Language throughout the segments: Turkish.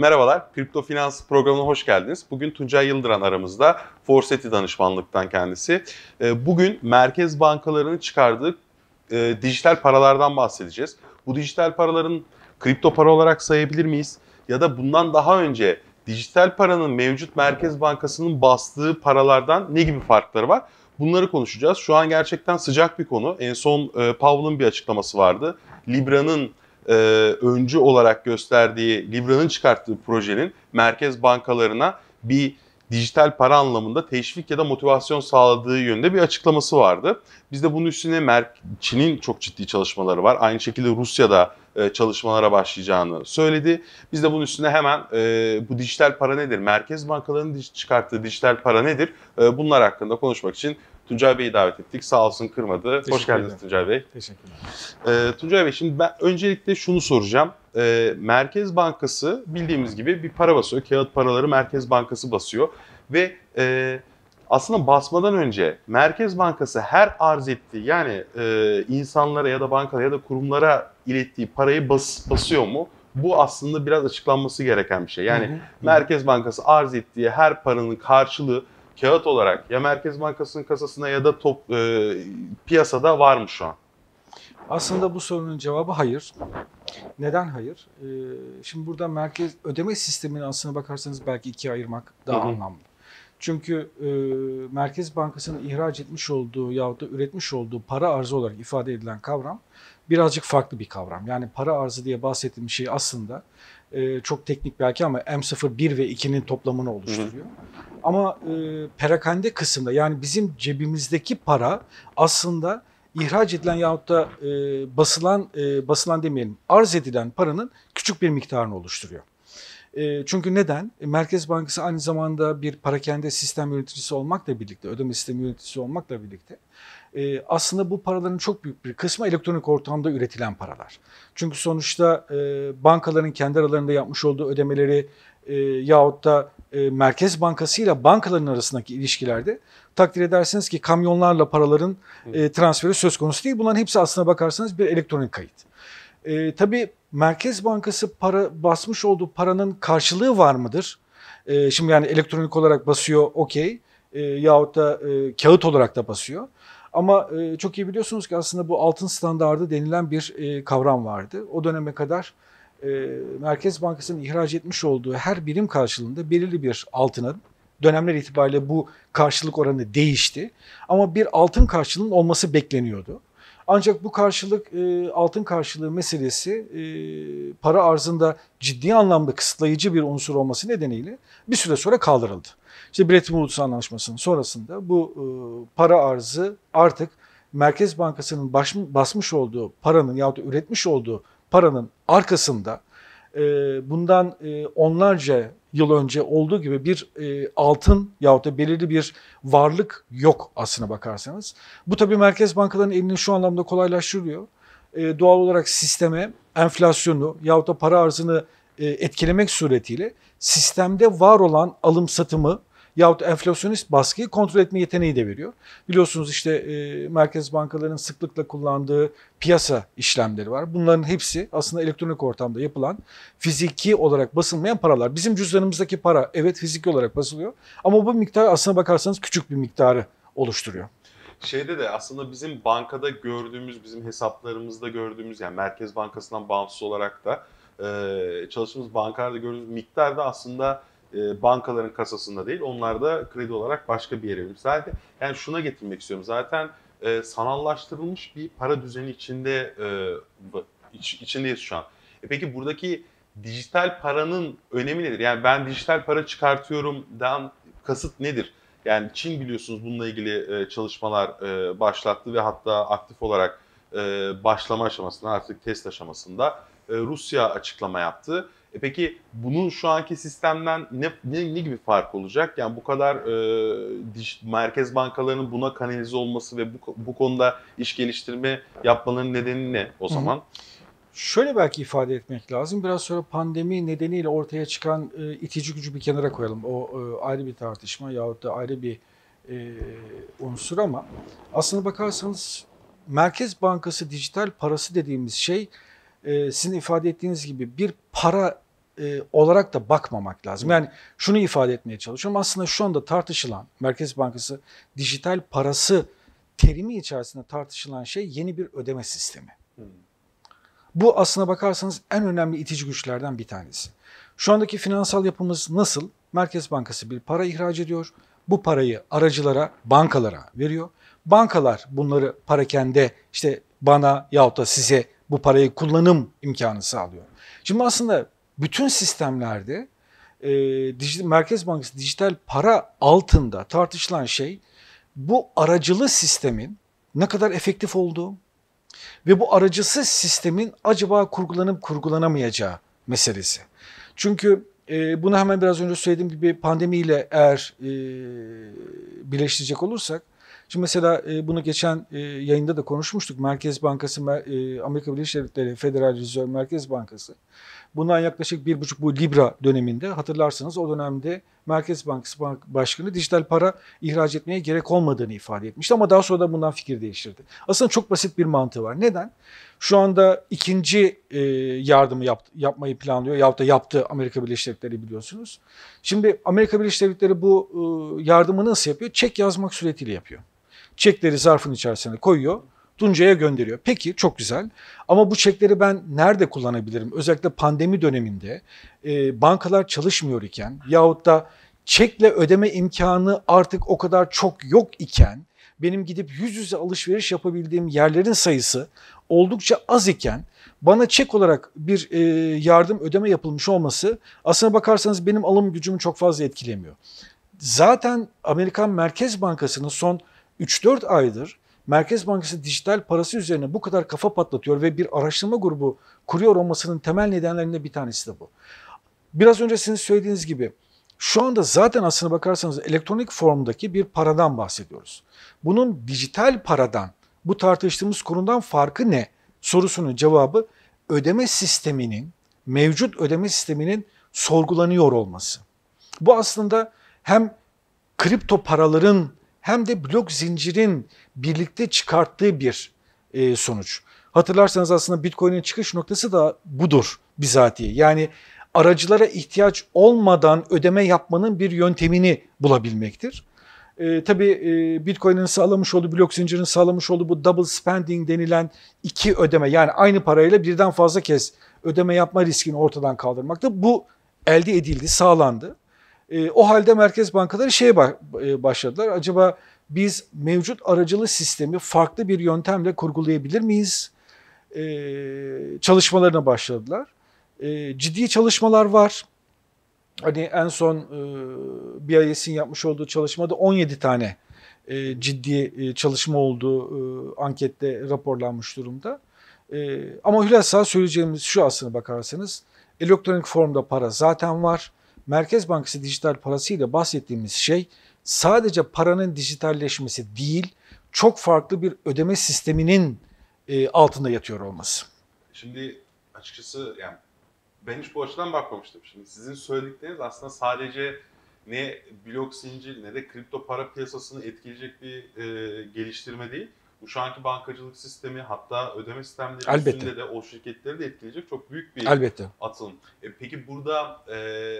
Merhabalar, Kripto Finans programına hoş geldiniz. Bugün Tuncay Yıldıran aramızda, Forseti danışmanlıktan kendisi. Ee, bugün merkez bankalarının çıkardığı e, dijital paralardan bahsedeceğiz. Bu dijital paraların kripto para olarak sayabilir miyiz? Ya da bundan daha önce dijital paranın mevcut merkez bankasının bastığı paralardan ne gibi farkları var? Bunları konuşacağız. Şu an gerçekten sıcak bir konu. En son e, bir açıklaması vardı. Libra'nın e, öncü olarak gösterdiği Libra'nın çıkarttığı projenin merkez bankalarına bir dijital para anlamında teşvik ya da motivasyon sağladığı yönde bir açıklaması vardı. Bizde bunun üstüne Çin'in çok ciddi çalışmaları var. Aynı şekilde Rusya'da e, çalışmalara başlayacağını söyledi. Biz de bunun üstüne hemen e, bu dijital para nedir? Merkez bankalarının çıkarttığı dijital para nedir? E, bunlar hakkında konuşmak için Tuncay Bey'i davet ettik. Sağ olsun kırmadı. Hoş geldiniz Tuncay Bey. Teşekkürler. Ee, Tuncay Bey şimdi ben öncelikle şunu soracağım. Ee, Merkez Bankası bildiğimiz gibi bir para basıyor. Kağıt paraları Merkez Bankası basıyor. Ve e, aslında basmadan önce Merkez Bankası her arz ettiği yani e, insanlara ya da bankalara ya da kurumlara ilettiği parayı bas, basıyor mu? Bu aslında biraz açıklanması gereken bir şey. Yani hı hı. Merkez Bankası arz ettiği her paranın karşılığı kağıt olarak ya Merkez Bankası'nın kasasına ya da top, e, piyasada var mı şu an? Aslında bu sorunun cevabı hayır. Neden hayır? Ee, şimdi burada merkez ödeme sistemini aslına bakarsanız belki ikiye ayırmak daha Hı-hı. anlamlı. Çünkü e, Merkez Bankası'nın ihraç etmiş olduğu yahut da üretmiş olduğu para arzı olarak ifade edilen kavram birazcık farklı bir kavram. Yani para arzı diye bahsettiğim şey aslında e, çok teknik belki ama M01 ve 2'nin toplamını oluşturuyor. Hı. Ama e, perakende kısımda yani bizim cebimizdeki para aslında ihraç edilen yahut da e, basılan e, basılan demeyelim arz edilen paranın küçük bir miktarını oluşturuyor. Ee, çünkü neden? E, Merkez Bankası aynı zamanda bir para kendi sistem yöneticisi olmakla birlikte, ödeme sistemi yöneticisi olmakla birlikte e, aslında bu paraların çok büyük bir kısmı elektronik ortamda üretilen paralar. Çünkü sonuçta e, bankaların kendi aralarında yapmış olduğu ödemeleri e, yahut da Merkez Bankası ile bankaların arasındaki ilişkilerde takdir edersiniz ki kamyonlarla paraların transferi söz konusu değil. Bunların hepsi aslına bakarsanız bir elektronik kayıt. E, tabii Merkez Bankası para basmış olduğu paranın karşılığı var mıdır? E, şimdi yani elektronik olarak basıyor okey e, yahut da e, kağıt olarak da basıyor. Ama e, çok iyi biliyorsunuz ki aslında bu altın standardı denilen bir e, kavram vardı. O döneme kadar e, Merkez Bankası'nın ihraç etmiş olduğu her birim karşılığında belirli bir altının dönemler itibariyle bu karşılık oranı değişti. Ama bir altın karşılığının olması bekleniyordu. Ancak bu karşılık e, altın karşılığı meselesi e, para arzında ciddi anlamda kısıtlayıcı bir unsur olması nedeniyle bir süre sonra kaldırıldı. İşte Bretton Woods Anlaşması'nın sonrasında bu e, para arzı artık Merkez Bankası'nın basmış olduğu paranın yahut da üretmiş olduğu paranın arkasında ee, bundan e, onlarca yıl önce olduğu gibi bir e, altın yahut da belirli bir varlık yok aslına bakarsanız. Bu tabii merkez bankalarının elini şu anlamda kolaylaştırıyor. E, doğal olarak sisteme enflasyonu yahut da para arzını etkilemek suretiyle sistemde var olan alım satımı yahut enflasyonist baskıyı kontrol etme yeteneği de veriyor. Biliyorsunuz işte e, merkez bankalarının sıklıkla kullandığı piyasa işlemleri var. Bunların hepsi aslında elektronik ortamda yapılan fiziki olarak basılmayan paralar. Bizim cüzdanımızdaki para evet fiziki olarak basılıyor ama bu miktar aslına bakarsanız küçük bir miktarı oluşturuyor şeyde de aslında bizim bankada gördüğümüz, bizim hesaplarımızda gördüğümüz yani Merkez Bankası'ndan bağımsız olarak da e, çalıştığımız bankalarda gördüğümüz miktar da aslında e, bankaların kasasında değil. Onlar da kredi olarak başka bir yere verir. Zaten yani şuna getirmek istiyorum. Zaten e, sanallaştırılmış bir para düzeni içinde e, iç, içindeyiz şu an. E peki buradaki dijital paranın önemi nedir? Yani ben dijital para çıkartıyorum, çıkartıyorumdan kasıt nedir? Yani Çin biliyorsunuz bununla ilgili e, çalışmalar e, başlattı ve hatta aktif olarak e, başlama aşamasında artık test aşamasında e, Rusya açıklama yaptı. E peki bunun şu anki sistemden ne, ne, ne gibi fark olacak? Yani bu kadar e, diş, merkez bankalarının buna kanalize olması ve bu, bu konuda iş geliştirme yapmalarının nedeni ne o zaman? Hı hı. Şöyle belki ifade etmek lazım. Biraz sonra pandemi nedeniyle ortaya çıkan e, itici gücü bir kenara koyalım. O e, ayrı bir tartışma yahut da ayrı bir e, unsur ama aslına bakarsanız Merkez Bankası dijital parası dediğimiz şey e, sizin ifade ettiğiniz gibi bir para e, olarak da bakmamak lazım. Yani şunu ifade etmeye çalışıyorum. Aslında şu anda tartışılan Merkez Bankası dijital parası terimi içerisinde tartışılan şey yeni bir ödeme sistemi. Bu aslına bakarsanız en önemli itici güçlerden bir tanesi. Şu andaki finansal yapımız nasıl? Merkez Bankası bir para ihraç ediyor. Bu parayı aracılara, bankalara veriyor. Bankalar bunları parakende işte bana yahut da size bu parayı kullanım imkanı sağlıyor. Şimdi aslında bütün sistemlerde e, dijital, Merkez Bankası dijital para altında tartışılan şey bu aracılı sistemin ne kadar efektif olduğu ve bu aracısız sistemin acaba kurgulanıp kurgulanamayacağı meselesi. Çünkü e, bunu hemen biraz önce söylediğim gibi pandemiyle eğer e, birleştirecek olursak Şimdi mesela e, bunu geçen e, yayında da konuşmuştuk. Merkez Bankası, e, Amerika Birleşik Devletleri Federal Rezerv Merkez Bankası. Bundan yaklaşık bir buçuk bu Libra döneminde hatırlarsanız o dönemde Merkez Bankası Başkanı dijital para ihraç etmeye gerek olmadığını ifade etmişti ama daha sonra da bundan fikir değiştirdi. Aslında çok basit bir mantığı var. Neden? Şu anda ikinci e, yardımı yap, yapmayı planlıyor yahut da yaptı Amerika Birleşik Devletleri biliyorsunuz. Şimdi Amerika Birleşik Devletleri bu yardımı nasıl yapıyor? Çek yazmak suretiyle yapıyor. Çekleri zarfın içerisine koyuyor. Tunca'ya gönderiyor. Peki çok güzel ama bu çekleri ben nerede kullanabilirim? Özellikle pandemi döneminde e, bankalar çalışmıyor iken yahut da çekle ödeme imkanı artık o kadar çok yok iken benim gidip yüz yüze alışveriş yapabildiğim yerlerin sayısı oldukça az iken bana çek olarak bir e, yardım ödeme yapılmış olması aslına bakarsanız benim alım gücümü çok fazla etkilemiyor. Zaten Amerikan Merkez Bankası'nın son 3-4 aydır Merkez Bankası dijital parası üzerine bu kadar kafa patlatıyor ve bir araştırma grubu kuruyor olmasının temel nedenlerinden bir tanesi de bu. Biraz önce sizin söylediğiniz gibi şu anda zaten aslına bakarsanız elektronik formdaki bir paradan bahsediyoruz. Bunun dijital paradan, bu tartıştığımız konudan farkı ne sorusunun cevabı ödeme sisteminin, mevcut ödeme sisteminin sorgulanıyor olması. Bu aslında hem kripto paraların hem de blok zincirin birlikte çıkarttığı bir e, sonuç. Hatırlarsanız aslında Bitcoin'in çıkış noktası da budur bizatihi. Yani aracılara ihtiyaç olmadan ödeme yapmanın bir yöntemini bulabilmektir. E, tabii e, Bitcoin'in sağlamış olduğu, blok zincirin sağlamış olduğu bu double spending denilen iki ödeme yani aynı parayla birden fazla kez ödeme yapma riskini ortadan kaldırmakta. Bu elde edildi, sağlandı. E, o halde merkez bankaları şeye e, başladılar. Acaba biz mevcut aracılı sistemi farklı bir yöntemle kurgulayabilir miyiz? E, çalışmalarına başladılar. E, ciddi çalışmalar var. Hani en son e, BIS'in yapmış olduğu çalışmada 17 tane e, ciddi e, çalışma olduğu e, ankette raporlanmış durumda. E, ama hülasa söyleyeceğimiz şu aslına bakarsanız elektronik formda para zaten var. Merkez Bankası dijital parası ile bahsettiğimiz şey sadece paranın dijitalleşmesi değil, çok farklı bir ödeme sisteminin e, altında yatıyor olması. Şimdi açıkçası yani ben hiç bu açıdan bakmamıştım. Şimdi sizin söyledikleriniz aslında sadece ne blok zincir ne de kripto para piyasasını etkileyecek bir e, geliştirme değil. Bu şu anki bankacılık sistemi hatta ödeme sistemleri Elbette. üstünde de o şirketleri de etkileyecek çok büyük bir Elbette. atılım. E, peki burada e,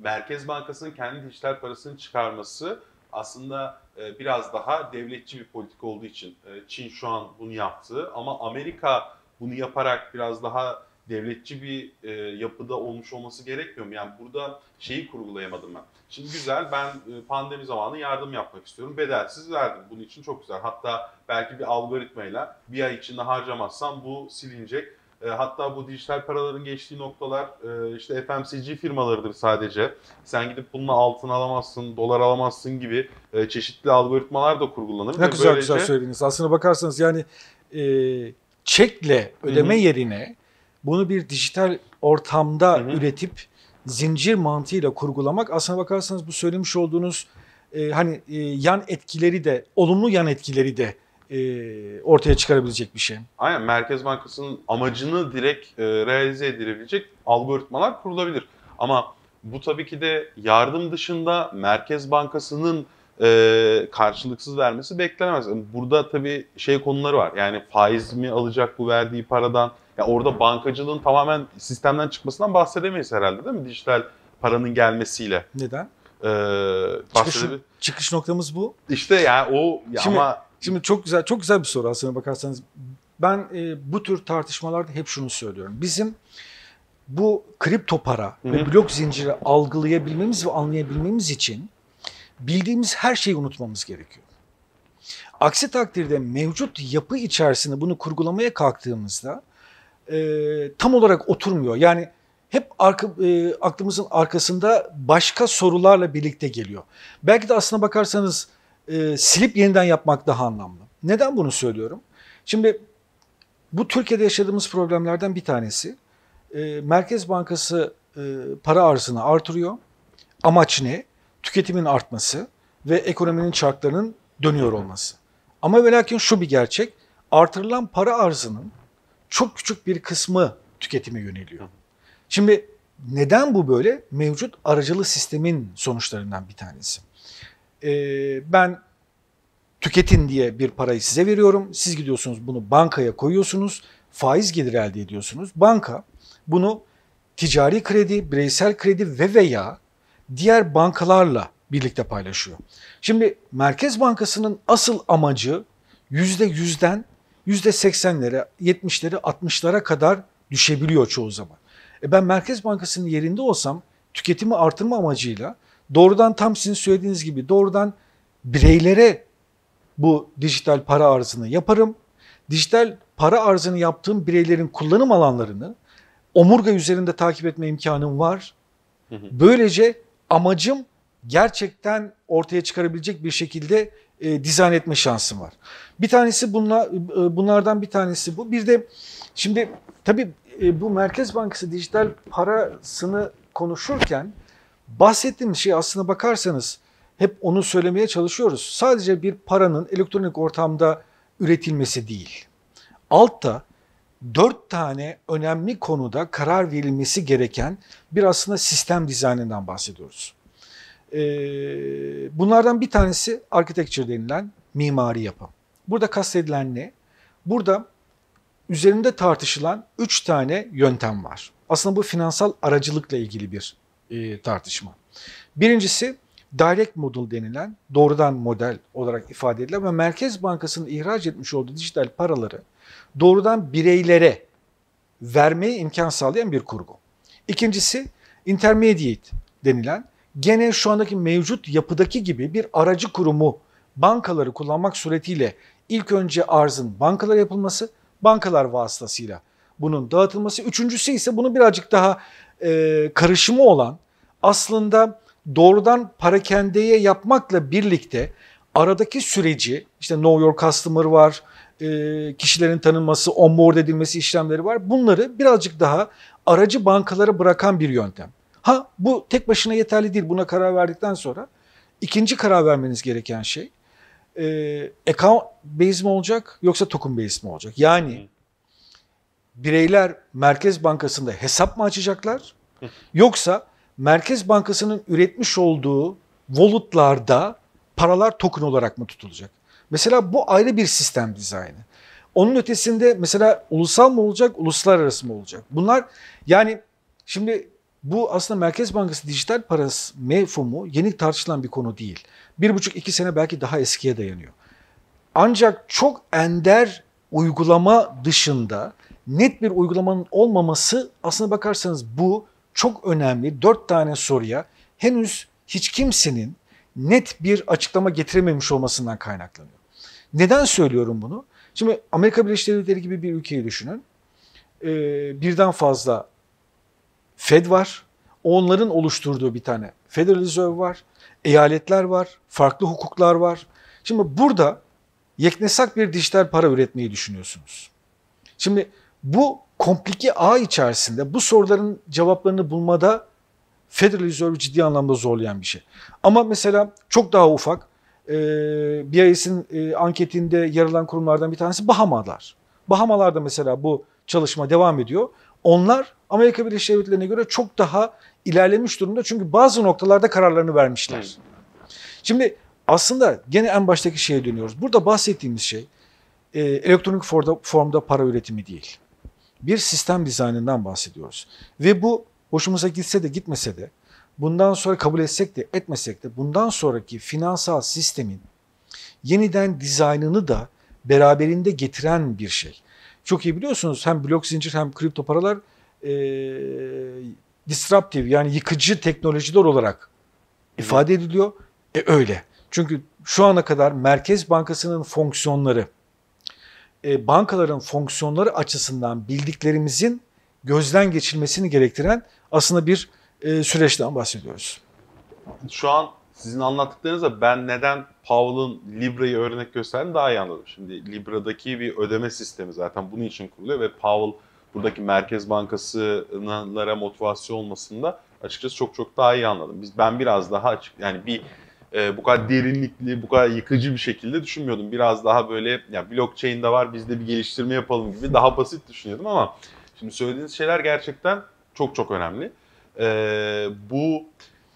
Merkez Bankası'nın kendi dijital parasını çıkarması aslında e, biraz daha devletçi bir politik olduğu için e, Çin şu an bunu yaptı ama Amerika bunu yaparak biraz daha devletçi bir e, yapıda olmuş olması gerekmiyor mu? Yani burada şeyi kurgulayamadım ben. Şimdi güzel ben pandemi zamanı yardım yapmak istiyorum. Bedelsiz verdim. Bunun için çok güzel. Hatta belki bir algoritmayla bir ay içinde harcamazsam bu silinecek. E, hatta bu dijital paraların geçtiği noktalar e, işte FMCG firmalarıdır sadece. Sen gidip bununla altın alamazsın, dolar alamazsın gibi e, çeşitli algoritmalar da kurgulanır. Ne güzel böylece... güzel söylediniz. Aslına bakarsanız yani e, çekle ödeme Hı-hı. yerine bunu bir dijital ortamda Hı-hı. üretip zincir mantığıyla kurgulamak aslına bakarsanız bu söylemiş olduğunuz e, hani e, yan etkileri de olumlu yan etkileri de e, ortaya çıkarabilecek bir şey. Aynen Merkez Bankası'nın amacını direkt e, realize edilebilecek algoritmalar kurulabilir. Ama bu tabii ki de yardım dışında Merkez Bankası'nın e, karşılıksız vermesi beklenemez. burada tabii şey konuları var. Yani faiz mi alacak bu verdiği paradan? Ya orada bankacılığın tamamen sistemden çıkmasından bahsedemeyiz herhalde değil mi? Dijital paranın gelmesiyle. Neden? Ee, çıkış, bahsedebil- çıkış noktamız bu. İşte yani o Şimdi, ama Şimdi çok güzel çok güzel bir soru aslına bakarsanız. Ben e, bu tür tartışmalarda hep şunu söylüyorum. Bizim bu kripto para Hı-hı. ve blok zinciri algılayabilmemiz ve anlayabilmemiz için bildiğimiz her şeyi unutmamız gerekiyor. Aksi takdirde mevcut yapı içerisinde bunu kurgulamaya kalktığımızda e, tam olarak oturmuyor. Yani hep arka, e, aklımızın arkasında başka sorularla birlikte geliyor. Belki de aslına bakarsanız e, silip yeniden yapmak daha anlamlı. Neden bunu söylüyorum? Şimdi bu Türkiye'de yaşadığımız problemlerden bir tanesi. E, Merkez Bankası e, para arzını artırıyor. Amaç ne? Tüketimin artması ve ekonominin çarklarının dönüyor olması. Ama ve lakin şu bir gerçek. Artırılan para arzının çok küçük bir kısmı tüketime yöneliyor. Şimdi neden bu böyle? Mevcut aracılı sistemin sonuçlarından bir tanesi e, ben tüketin diye bir parayı size veriyorum. Siz gidiyorsunuz bunu bankaya koyuyorsunuz. Faiz gelir elde ediyorsunuz. Banka bunu ticari kredi, bireysel kredi ve veya diğer bankalarla birlikte paylaşıyor. Şimdi Merkez Bankası'nın asıl amacı yüzde yüzden yüzde seksenlere, 70'lere, altmışlara kadar düşebiliyor çoğu zaman. E ben Merkez Bankası'nın yerinde olsam tüketimi artırma amacıyla doğrudan tam sizin söylediğiniz gibi doğrudan bireylere bu dijital para arzını yaparım. Dijital para arzını yaptığım bireylerin kullanım alanlarını omurga üzerinde takip etme imkanım var. Böylece amacım gerçekten ortaya çıkarabilecek bir şekilde e, dizayn etme şansım var. Bir tanesi bunla, e, bunlardan bir tanesi bu. Bir de şimdi tabii e, bu Merkez Bankası dijital parasını konuşurken Bahsettiğim şey aslına bakarsanız hep onu söylemeye çalışıyoruz. Sadece bir paranın elektronik ortamda üretilmesi değil. Altta dört tane önemli konuda karar verilmesi gereken bir aslında sistem dizaynından bahsediyoruz. Ee, bunlardan bir tanesi architecture denilen mimari yapı. Burada kastedilen ne? Burada üzerinde tartışılan üç tane yöntem var. Aslında bu finansal aracılıkla ilgili bir e, tartışma. Birincisi direct model denilen doğrudan model olarak ifade edilen ve Merkez Bankası'nın ihraç etmiş olduğu dijital paraları doğrudan bireylere vermeye imkan sağlayan bir kurgu. İkincisi intermediate denilen gene şu andaki mevcut yapıdaki gibi bir aracı kurumu bankaları kullanmak suretiyle ilk önce arzın bankalara yapılması, bankalar vasıtasıyla bunun dağıtılması. Üçüncüsü ise bunu birazcık daha e, karışımı olan aslında doğrudan parakendeye yapmakla birlikte aradaki süreci işte New York customer var, e, kişilerin tanınması, onboard edilmesi işlemleri var. Bunları birazcık daha aracı bankalara bırakan bir yöntem. Ha bu tek başına yeterli değil buna karar verdikten sonra. ikinci karar vermeniz gereken şey e, account based mi olacak yoksa token based mi olacak? Yani bireyler Merkez Bankası'nda hesap mı açacaklar? Yoksa Merkez Bankası'nın üretmiş olduğu volutlarda paralar token olarak mı tutulacak? Mesela bu ayrı bir sistem dizaynı. Onun ötesinde mesela ulusal mı olacak, uluslararası mı olacak? Bunlar yani şimdi bu aslında Merkez Bankası dijital parası mefhumu yeni tartışılan bir konu değil. Bir buçuk iki sene belki daha eskiye dayanıyor. Ancak çok ender uygulama dışında net bir uygulamanın olmaması aslına bakarsanız bu çok önemli. Dört tane soruya henüz hiç kimsenin net bir açıklama getirememiş olmasından kaynaklanıyor. Neden söylüyorum bunu? Şimdi Amerika Birleşik Devletleri gibi bir ülkeyi düşünün. Ee, birden fazla Fed var. Onların oluşturduğu bir tane Federal Reserve var. Eyaletler var. Farklı hukuklar var. Şimdi burada yeknesak bir dijital para üretmeyi düşünüyorsunuz. Şimdi bu komplike ağ içerisinde bu soruların cevaplarını bulmada Federal Reserve ciddi anlamda zorlayan bir şey. Ama mesela çok daha ufak e, BIS'in e, anketinde yer alan kurumlardan bir tanesi Bahamalar. Bahamalar'da mesela bu çalışma devam ediyor. Onlar Amerika Birleşik Devletleri'ne göre çok daha ilerlemiş durumda çünkü bazı noktalarda kararlarını vermişler. Şimdi aslında gene en baştaki şeye dönüyoruz. Burada bahsettiğimiz şey e, elektronik formda, formda para üretimi değil bir sistem dizaynından bahsediyoruz. Ve bu hoşumuza gitse de gitmese de bundan sonra kabul etsek de etmesek de bundan sonraki finansal sistemin yeniden dizaynını da beraberinde getiren bir şey. Çok iyi biliyorsunuz hem blok zincir hem kripto paralar e, disruptive yani yıkıcı teknolojiler olarak ifade ediliyor. E öyle. Çünkü şu ana kadar Merkez Bankası'nın fonksiyonları e, bankaların fonksiyonları açısından bildiklerimizin gözden geçilmesini gerektiren aslında bir e, süreçten bahsediyoruz. Şu an sizin anlattıklarınızda ben neden Powell'ın Libra'yı örnek gösterdiğini daha iyi anladım. Şimdi Libra'daki bir ödeme sistemi zaten bunun için kuruluyor ve Powell buradaki Merkez Bankası'nlara motivasyon olmasında açıkçası çok çok daha iyi anladım. Biz ben biraz daha açık yani bir e, bu kadar derinlikli, bu kadar yıkıcı bir şekilde düşünmüyordum. Biraz daha böyle ya blockchain'de var biz de bir geliştirme yapalım gibi daha basit düşünüyordum ama şimdi söylediğiniz şeyler gerçekten çok çok önemli. E, bu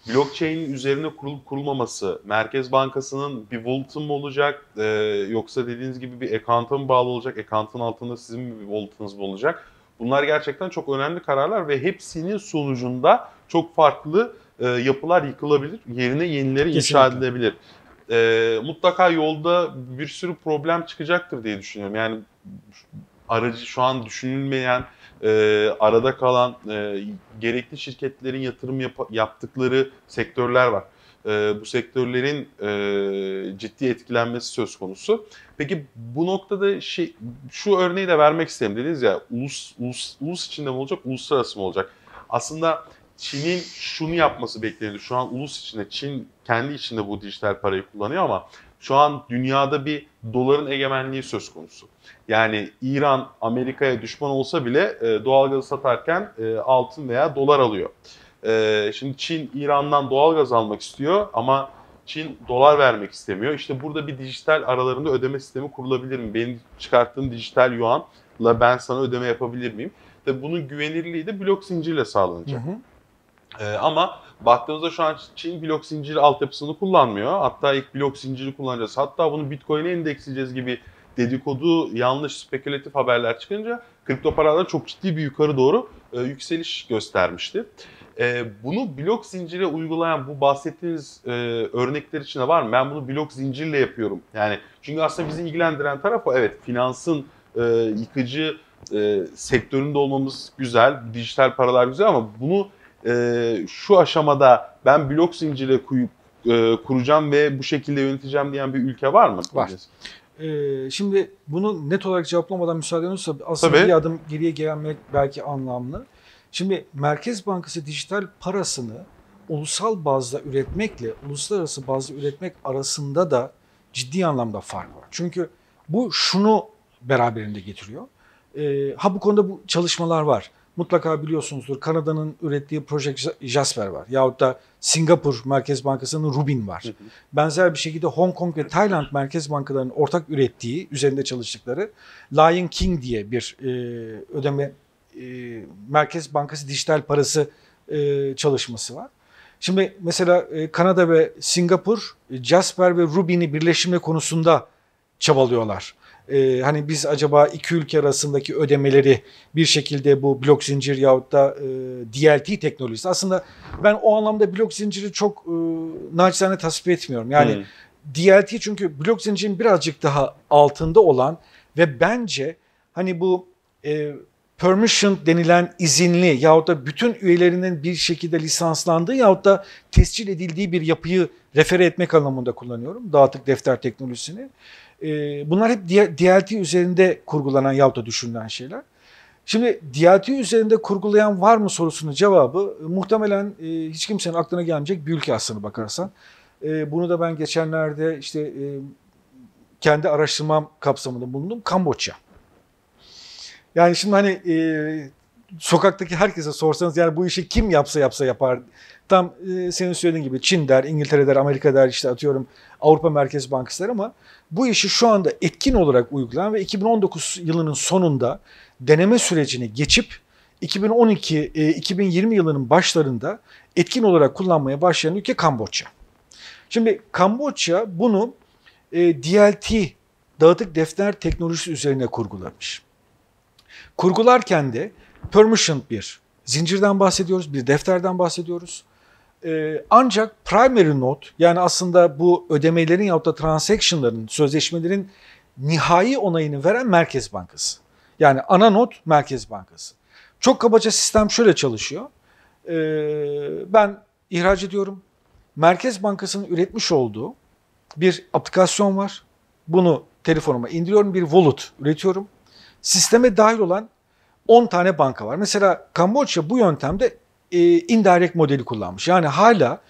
blockchain'in üzerine kurulup kurulmaması, Merkez Bankası'nın bir vault'ı mı olacak e, yoksa dediğiniz gibi bir account'a mı bağlı olacak, account'ın altında sizin bir vault'ınız mı olacak? Bunlar gerçekten çok önemli kararlar ve hepsinin sonucunda çok farklı e, yapılar yıkılabilir. Yerine yenileri inşa edilebilir. E, mutlaka yolda bir sürü problem çıkacaktır diye düşünüyorum. Yani aracı şu an düşünülmeyen, e, arada kalan e, gerekli şirketlerin yatırım yap- yaptıkları sektörler var. E, bu sektörlerin e, ciddi etkilenmesi söz konusu. Peki bu noktada şey, şu örneği de vermek istedim dediniz ya ulus, ulus, ulus içinde mi olacak, uluslararası mı olacak? Aslında Çin'in şunu yapması bekleniyor. Şu an ulus içinde Çin kendi içinde bu dijital parayı kullanıyor ama şu an dünyada bir doların egemenliği söz konusu. Yani İran Amerika'ya düşman olsa bile e, doğalgazı satarken e, altın veya dolar alıyor. E, şimdi Çin İran'dan doğalgaz almak istiyor ama Çin dolar vermek istemiyor. İşte burada bir dijital aralarında ödeme sistemi kurulabilir mi? Benim çıkarttığım dijital yuanla ben sana ödeme yapabilir miyim? Tabii bunun güvenirliği de blok zincirle sağlanacak. Hı hı. E, ama baktığımızda şu an Çin blok zinciri altyapısını kullanmıyor. Hatta ilk blok zinciri kullanacağız. Hatta bunu Bitcoin'e endeksleyeceğiz gibi dedikodu, yanlış spekülatif haberler çıkınca kripto paralar çok ciddi bir yukarı doğru e, yükseliş göstermişti. E, bunu blok zincire uygulayan bu bahsettiğiniz e, örnekler içinde var mı? Ben bunu blok zincirle yapıyorum. Yani çünkü aslında bizi ilgilendiren taraf o. Evet finansın e, yıkıcı e, sektöründe olmamız güzel, dijital paralar güzel ama bunu e, şu aşamada ben blok zinciri kuyu, e, kuracağım ve bu şekilde yöneteceğim diyen bir ülke var mı? Var. Ee, şimdi bunu net olarak cevaplamadan müsaade olursa aslında Tabii. bir adım geriye gelmek belki anlamlı. Şimdi Merkez Bankası dijital parasını ulusal bazda üretmekle uluslararası bazda üretmek arasında da ciddi anlamda fark var. Çünkü bu şunu beraberinde getiriyor. Ee, ha bu konuda bu çalışmalar var mutlaka biliyorsunuzdur Kanada'nın ürettiği Project Jasper var. Yahut da Singapur Merkez Bankası'nın Rubin var. Benzer bir şekilde Hong Kong ve Tayland Merkez Bankalarının ortak ürettiği, üzerinde çalıştıkları Lion King diye bir e, ödeme e, Merkez Bankası dijital parası e, çalışması var. Şimdi mesela e, Kanada ve Singapur e, Jasper ve Rubin'i birleşimle konusunda çabalıyorlar e, hani biz acaba iki ülke arasındaki ödemeleri bir şekilde bu blok zincir yahut da e, DLT teknolojisi. Aslında ben o anlamda blok zinciri çok e, naçizane tasvip etmiyorum. Yani hmm. DLT çünkü blok zincirin birazcık daha altında olan ve bence hani bu e, permission denilen izinli yahut da bütün üyelerinin bir şekilde lisanslandığı yahut da tescil edildiği bir yapıyı refere etmek anlamında kullanıyorum dağıtık defter teknolojisini. Ee, bunlar hep DLT üzerinde kurgulanan yahut da düşünülen şeyler. Şimdi DLT üzerinde kurgulayan var mı sorusunun cevabı muhtemelen e, hiç kimsenin aklına gelmeyecek bir ülke aslına bakarsan. E, bunu da ben geçenlerde işte e, kendi araştırmam kapsamında bulundum. Kamboçya. Yani şimdi hani sokaktaki herkese sorsanız yani bu işi kim yapsa yapsa yapar tam e, senin söylediğin gibi Çin der, İngiltere der, Amerika der işte atıyorum Avrupa Merkez Bankası der ama bu işi şu anda etkin olarak uygulayan ve 2019 yılının sonunda deneme sürecini geçip 2012 2020 e, yılının başlarında etkin olarak kullanmaya başlayan ülke Kamboçya. Şimdi Kamboçya bunu e, DLT dağıtık defter teknolojisi üzerine kurgulamış. Kurgularken de permission bir zincirden bahsediyoruz, bir defterden bahsediyoruz. Ee, ancak primary note yani aslında bu ödemelerin ya da transaction'ların, sözleşmelerin nihai onayını veren Merkez Bankası. Yani ana not Merkez Bankası. Çok kabaca sistem şöyle çalışıyor. Ee, ben ihraç ediyorum. Merkez Bankası'nın üretmiş olduğu bir aplikasyon var. Bunu telefonuma indiriyorum. Bir wallet üretiyorum. Sisteme dahil olan 10 tane banka var. Mesela Kamboçya bu yöntemde e, indirect modeli kullanmış. Yani hala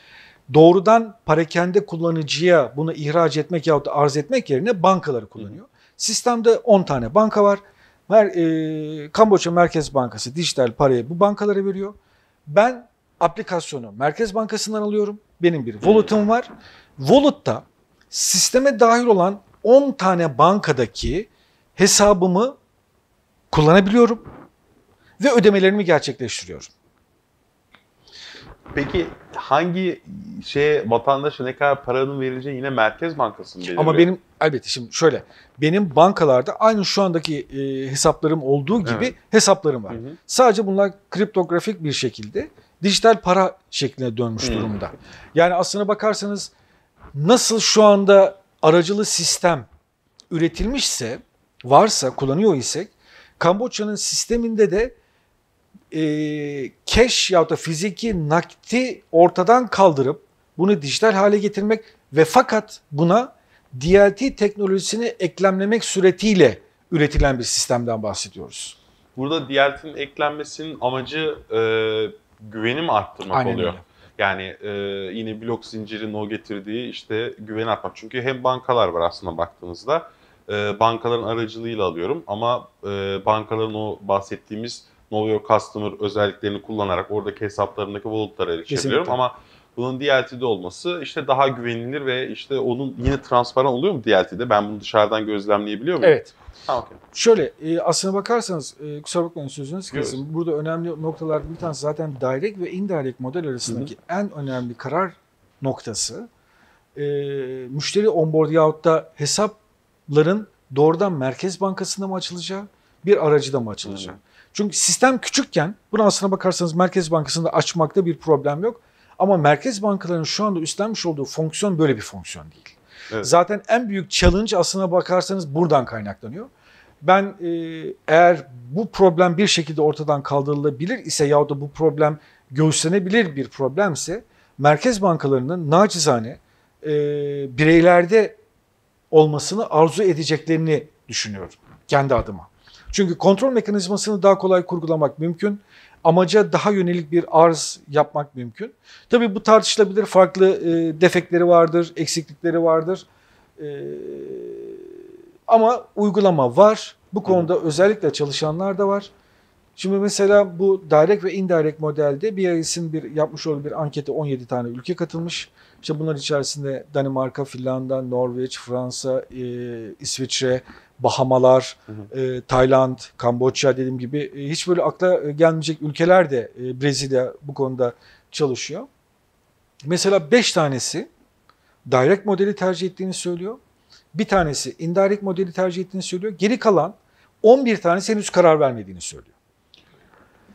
doğrudan parakende kullanıcıya bunu ihraç etmek yahut da arz etmek yerine bankaları kullanıyor. Hı. Sistemde 10 tane banka var. Mer, e, Kamboçya Merkez Bankası dijital parayı bu bankalara veriyor. Ben aplikasyonu Merkez Bankası'ndan alıyorum. Benim bir wallet'ım var. Wallet'ta sisteme dahil olan 10 tane bankadaki hesabımı kullanabiliyorum ve ödemelerimi gerçekleştiriyorum. Peki hangi şey vatandaşa ne kadar paranın verileceği yine Merkez Bankası'nın belirliyor. Ama benim elbette şimdi şöyle benim bankalarda aynı şu andaki e, hesaplarım olduğu gibi evet. hesaplarım var. Hı hı. Sadece bunlar kriptografik bir şekilde dijital para şekline dönmüş hı. durumda. Yani aslına bakarsanız nasıl şu anda aracılı sistem üretilmişse varsa kullanıyor isek Kamboçya'nın sisteminde de e, keş ya da fiziki nakti ortadan kaldırıp bunu dijital hale getirmek ve fakat buna DLT teknolojisini eklemlemek suretiyle üretilen bir sistemden bahsediyoruz. Burada DLT'nin eklenmesinin amacı e, güvenim arttırmak Aynen oluyor. Öyle. Yani e, yine blok zincirin o getirdiği işte güven artmak. Çünkü hem bankalar var aslında baktığınızda. E, bankaların aracılığıyla alıyorum ama e, bankaların o bahsettiğimiz Know Your Customer özelliklerini kullanarak oradaki hesaplarındaki wallet'lara erişebiliyorum. Ama bunun DLT'de olması işte daha güvenilir ve işte onun yine transparan oluyor mu DLT'de? Ben bunu dışarıdan gözlemleyebiliyor muyum? Evet. Ha, okay. Şöyle e, aslına bakarsanız e, kusura bakmayın sözünüz kesin. Evet. Burada önemli noktalar bir tanesi zaten direct ve indirect model arasındaki Hı-hı. en önemli karar noktası. E, müşteri onboarding out'ta hesapların doğrudan Merkez Bankası'nda mı açılacağı, bir aracıda mı açılacağı. Hı-hı. Çünkü sistem küçükken bunu aslına bakarsanız Merkez Bankası'nda açmakta bir problem yok. Ama merkez bankalarının şu anda üstlenmiş olduğu fonksiyon böyle bir fonksiyon değil. Evet. Zaten en büyük challenge aslına bakarsanız buradan kaynaklanıyor. Ben e, eğer bu problem bir şekilde ortadan kaldırılabilir ise ya da bu problem göğüslenebilir bir problemse merkez bankalarının nacizane e, bireylerde olmasını arzu edeceklerini düşünüyorum kendi adıma. Çünkü kontrol mekanizmasını daha kolay kurgulamak mümkün. Amaca daha yönelik bir arz yapmak mümkün. Tabii bu tartışılabilir. Farklı e, defekleri vardır, eksiklikleri vardır. E, ama uygulama var. Bu konuda özellikle çalışanlar da var. Şimdi mesela bu direct ve indirect modelde BIS'in bir yapmış olduğu bir ankete 17 tane ülke katılmış. İşte bunlar içerisinde Danimarka, Finlanda, Norveç, Fransa, e, İsviçre, Bahamalar, E, Tayland, Kamboçya dediğim gibi e, hiç böyle akla gelmeyecek ülkeler de e, Brezilya bu konuda çalışıyor. Mesela 5 tanesi direct modeli tercih ettiğini söylüyor. Bir tanesi indirect modeli tercih ettiğini söylüyor. Geri kalan 11 tanesi henüz karar vermediğini söylüyor.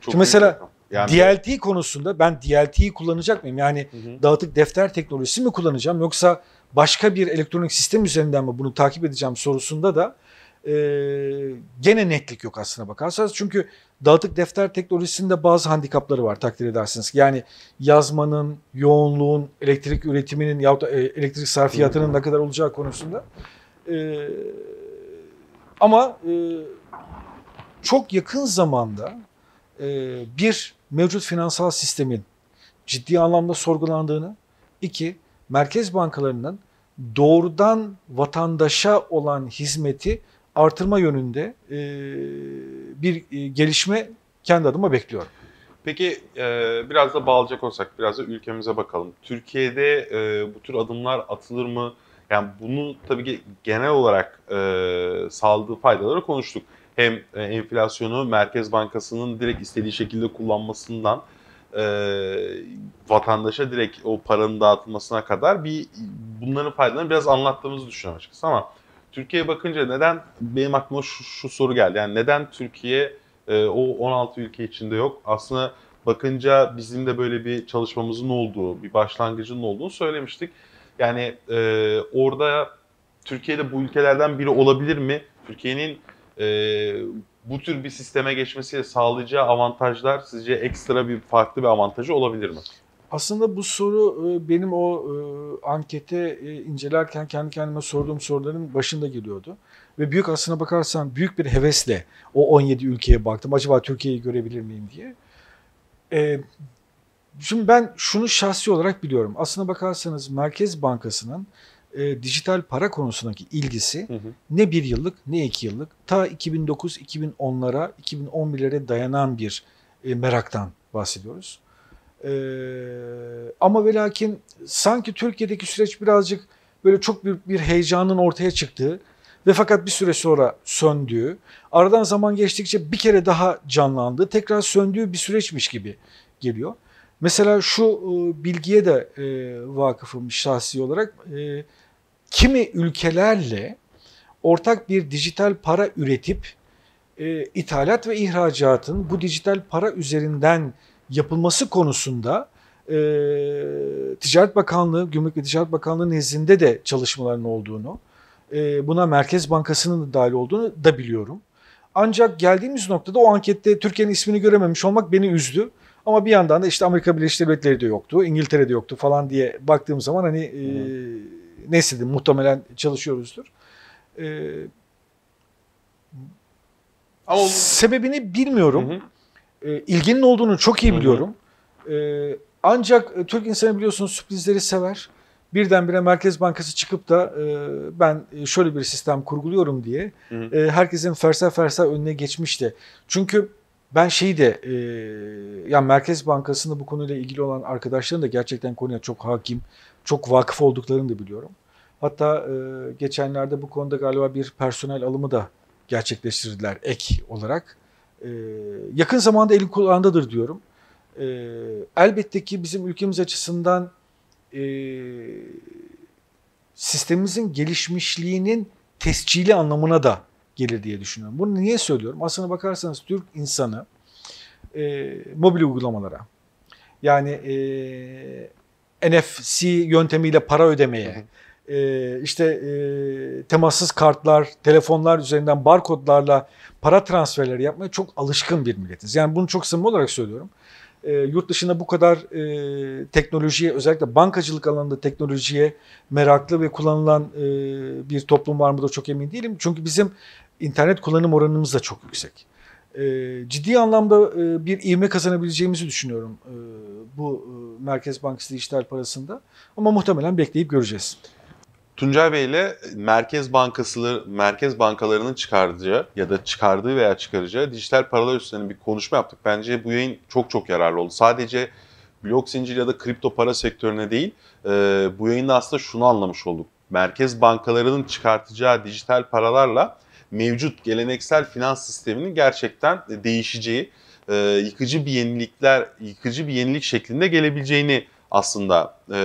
Çok Şimdi mesela yani DLT konusunda ben DLT'yi kullanacak mıyım? Yani hı hı. dağıtık defter teknolojisi mi kullanacağım yoksa başka bir elektronik sistem üzerinden mi bunu takip edeceğim sorusunda da e, gene netlik yok aslına bakarsanız. Çünkü dağıtık defter teknolojisinde bazı handikapları var takdir edersiniz. Yani yazmanın, yoğunluğun, elektrik üretiminin yahut da, e, elektrik sarfiyatının ne kadar olacağı konusunda. E, ama e, çok yakın zamanda e, bir mevcut finansal sistemin ciddi anlamda sorgulandığını, iki merkez bankalarının doğrudan vatandaşa olan hizmeti artırma yönünde e, bir e, gelişme kendi adıma bekliyorum. Peki e, biraz da bağlayacak olsak biraz da ülkemize bakalım. Türkiye'de bu tür adımlar atılır mı? Yani bunu tabii ki genel olarak sağladığı faydaları konuştuk. Hem enflasyonu Merkez Bankası'nın direkt istediği şekilde kullanmasından e, vatandaşa direkt o paranın dağıtılmasına kadar bir bunların faydalarını biraz anlattığımızı düşünüyorum açıkçası ama Türkiye'ye bakınca neden benim aklıma şu, şu soru geldi. Yani neden Türkiye e, o 16 ülke içinde yok? Aslında bakınca bizim de böyle bir çalışmamızın olduğu, bir başlangıcının olduğunu söylemiştik. Yani e, orada Türkiye'de bu ülkelerden biri olabilir mi? Türkiye'nin e, bu tür bir sisteme geçmesiyle sağlayacağı avantajlar sizce ekstra bir farklı bir avantajı olabilir mi? Aslında bu soru e, benim o e, ankete incelerken kendi kendime sorduğum soruların başında geliyordu. Ve büyük aslına bakarsan büyük bir hevesle o 17 ülkeye baktım. Acaba Türkiye'yi görebilir miyim diye. E, şimdi ben şunu şahsi olarak biliyorum. Aslına bakarsanız Merkez Bankası'nın e, dijital para konusundaki ilgisi hı hı. ne bir yıllık ne iki yıllık ta 2009-2010'lara 2011'lere dayanan bir e, meraktan bahsediyoruz. E, ama ve lakin sanki Türkiye'deki süreç birazcık böyle çok büyük bir heyecanın ortaya çıktığı ve fakat bir süre sonra söndüğü, aradan zaman geçtikçe bir kere daha canlandığı, tekrar söndüğü bir süreçmiş gibi geliyor. Mesela şu e, bilgiye de e, vakıfım şahsi olarak. E, kimi ülkelerle ortak bir dijital para üretip e, ithalat ve ihracatın bu dijital para üzerinden yapılması konusunda e, Ticaret Bakanlığı, Gümrük ve Ticaret Bakanlığı nezdinde de çalışmaların olduğunu, e, buna Merkez Bankası'nın da dahil olduğunu da biliyorum. Ancak geldiğimiz noktada o ankette Türkiye'nin ismini görememiş olmak beni üzdü. Ama bir yandan da işte Amerika Birleşik Devletleri de yoktu, İngiltere de yoktu falan diye baktığım zaman hani... Hmm nesilde muhtemelen çalışıyoruzdur. E, Ama sebebini bilmiyorum. Hı E, ilginin olduğunu çok iyi biliyorum. Ee, e, ancak Türk insanı biliyorsunuz sürprizleri sever. Birdenbire Merkez Bankası çıkıp da e, ben e, şöyle bir sistem kurguluyorum diye hı hı. E, herkesin fersa fersa önüne geçmişti. Çünkü ben şeyi de e, yani Merkez Bankası'nda bu konuyla ilgili olan arkadaşlarım da gerçekten konuya çok hakim çok vakıf olduklarını da biliyorum. Hatta e, geçenlerde bu konuda galiba bir personel alımı da gerçekleştirdiler ek olarak. E, yakın zamanda elin kulağındadır diyorum. E, elbette ki bizim ülkemiz açısından e, sistemimizin gelişmişliğinin tescili anlamına da gelir diye düşünüyorum. Bunu niye söylüyorum? Aslına bakarsanız Türk insanı e, mobil uygulamalara yani e, NFC yöntemiyle para ödemeye, E, işte e, temassız kartlar, telefonlar üzerinden barkodlarla para transferleri yapmaya çok alışkın bir milletiz. Yani bunu çok samimi olarak söylüyorum. E, yurt dışında bu kadar e, teknolojiye özellikle bankacılık alanında teknolojiye meraklı ve kullanılan e, bir toplum var mı da çok emin değilim. Çünkü bizim internet kullanım oranımız da çok yüksek e, ciddi anlamda e, bir ivme kazanabileceğimizi düşünüyorum e, bu e, Merkez Bankası dijital parasında. Ama muhtemelen bekleyip göreceğiz. Tuncay Bey ile Merkez bankasılı Merkez Bankalarının çıkardığı ya da çıkardığı veya çıkaracağı dijital paralar üzerine bir konuşma yaptık. Bence bu yayın çok çok yararlı oldu. Sadece blok zincir ya da kripto para sektörüne değil, e, bu yayında aslında şunu anlamış olduk. Merkez bankalarının çıkartacağı dijital paralarla mevcut geleneksel finans sisteminin gerçekten e, değişeceği, e, yıkıcı bir yenilikler, yıkıcı bir yenilik şeklinde gelebileceğini aslında e,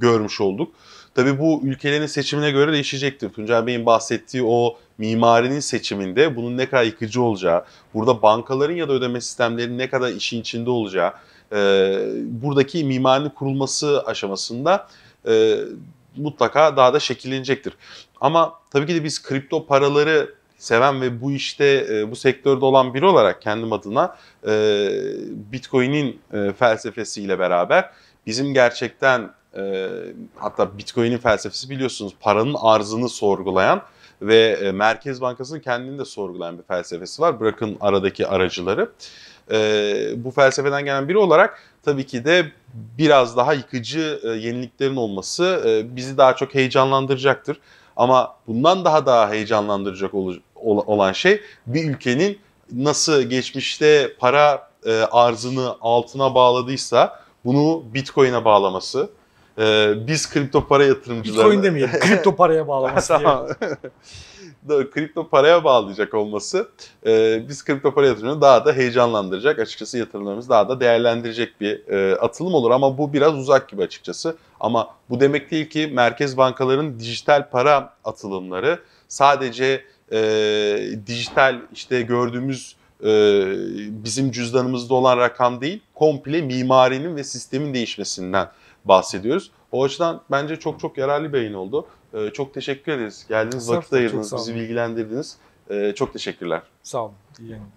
görmüş olduk. Tabi bu ülkelerin seçimine göre değişecektir. Tuncay Bey'in bahsettiği o mimarinin seçiminde bunun ne kadar yıkıcı olacağı, burada bankaların ya da ödeme sistemlerinin ne kadar işin içinde olacağı, e, buradaki mimarinin kurulması aşamasında e, mutlaka daha da şekillenecektir. Ama tabii ki de biz kripto paraları seven ve bu işte e, bu sektörde olan biri olarak kendim adına e, Bitcoin'in e, felsefesiyle beraber bizim gerçekten hatta Bitcoin'in felsefesi biliyorsunuz paranın arzını sorgulayan ve Merkez Bankası'nın kendini de sorgulayan bir felsefesi var. Bırakın aradaki aracıları. Bu felsefeden gelen biri olarak tabii ki de biraz daha yıkıcı yeniliklerin olması bizi daha çok heyecanlandıracaktır. Ama bundan daha daha heyecanlandıracak ol, ol, olan şey bir ülkenin nasıl geçmişte para e, arzını altına bağladıysa bunu Bitcoin'e bağlaması. E, biz kripto para yatırımcıları... Bitcoin demeyelim, kripto paraya bağlaması diye kripto paraya bağlayacak olması e, biz kripto para yatırımını daha da heyecanlandıracak. Açıkçası yatırımlarımızı daha da değerlendirecek bir e, atılım olur ama bu biraz uzak gibi açıkçası. Ama bu demek değil ki merkez bankaların dijital para atılımları sadece e, dijital işte gördüğümüz e, bizim cüzdanımızda olan rakam değil komple mimarinin ve sistemin değişmesinden bahsediyoruz. O açıdan bence çok çok yararlı bir yayın oldu. E, çok teşekkür ederiz. Geldiniz, vakit ayırdınız, bizi bilgilendirdiniz. E, çok teşekkürler. Sağ olun. İyi yayınlar.